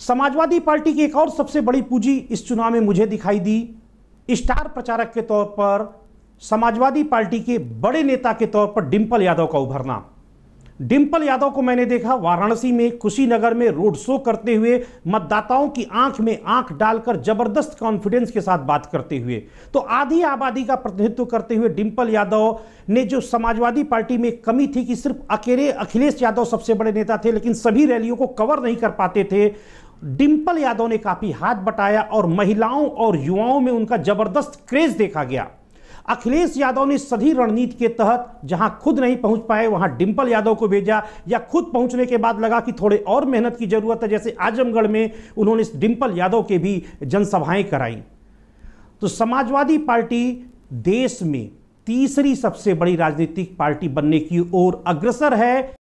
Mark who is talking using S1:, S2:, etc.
S1: Samajwadi party की एक और सबसे बड़ी पूंजी इस चुनाव में मुझे दिखाई दी स्टार प्रचारक के तौर पर समाजवादी पार्टी के बड़े नेता के तौर पर डिंपल यादव का उभरना डिम्पल यादव को मैंने देखा वाराणसी में कुशीनगर में रोड शो करते हुए मतदाताओं की आंख में आंख डालकर जबरदस्त कॉन्फिडेंस के साथ बात करते हुए तो आधी आबादी का प्रतिनिधित्व करते हुए डिम्पल यादव ने जो समाजवादी पार्टी में कमी थी कि सिर्फ अकेले अखिलेश यादव सबसे बड़े नेता थे लेकिन सभी रैलियों को कवर नहीं कर पाते थे डिंपल यादव ने काफी हाथ बटाया और महिलाओं और युवाओं में उनका जबरदस्त क्रेज देखा गया अखिलेश यादव ने सभी रणनीति के तहत जहां खुद नहीं पहुंच पाए वहां डिंपल यादव को भेजा या खुद पहुंचने के बाद लगा कि थोड़े और मेहनत की जरूरत है जैसे आजमगढ़ में उन्होंने डिंपल यादव के भी जनसभाएं कराई तो समाजवादी पार्टी देश में तीसरी सबसे बड़ी राजनीतिक पार्टी बनने की ओर अग्रसर है